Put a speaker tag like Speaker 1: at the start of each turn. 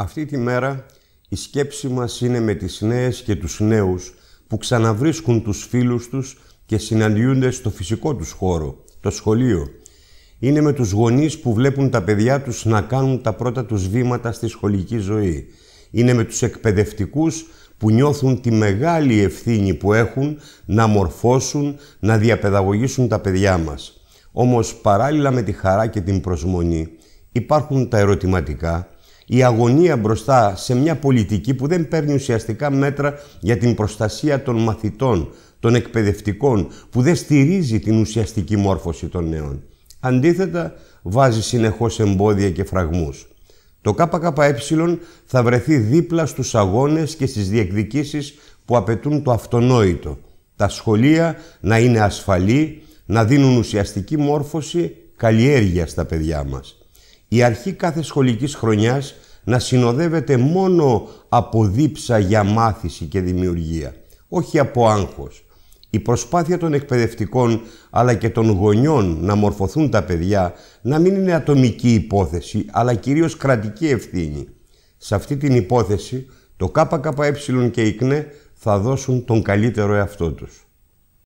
Speaker 1: Αυτή τη μέρα η σκέψη μας είναι με τις νέες και τους νέους που ξαναβρίσκουν τους φίλους τους και συναντιούνται στο φυσικό τους χώρο, το σχολείο. Είναι με τους γονείς που βλέπουν τα παιδιά τους να κάνουν τα πρώτα τους βήματα στη σχολική ζωή. Είναι με τους εκπαιδευτικούς που νιώθουν τη μεγάλη ευθύνη που έχουν να μορφώσουν, να διαπαιδαγωγήσουν τα παιδιά μας. Όμως παράλληλα με τη χαρά και την προσμονή υπάρχουν τα ερωτηματικά η αγωνία μπροστά σε μια πολιτική που δεν παίρνει ουσιαστικά μέτρα για την προστασία των μαθητών, των εκπαιδευτικών, που δεν στηρίζει την ουσιαστική μόρφωση των νέων. Αντίθετα, βάζει συνεχώς εμπόδια και φραγμούς. Το ΚΚΕ θα βρεθεί δίπλα στους αγώνες και στις διεκδικήσεις που απαιτούν το αυτονόητο. Τα σχολεία να είναι ασφαλή, να δίνουν ουσιαστική μόρφωση, καλλιέργεια στα παιδιά μας η αρχή κάθε σχολικής χρονιάς να συνοδεύεται μόνο από δίψα για μάθηση και δημιουργία, όχι από άγχος. Η προσπάθεια των εκπαιδευτικών αλλά και των γονιών να μορφωθούν τα παιδιά να μην είναι ατομική υπόθεση αλλά κυρίως κρατική ευθύνη. Σε αυτή την υπόθεση το ΚΚΕ και η ΚΝΕ θα δώσουν τον καλύτερο εαυτό τους.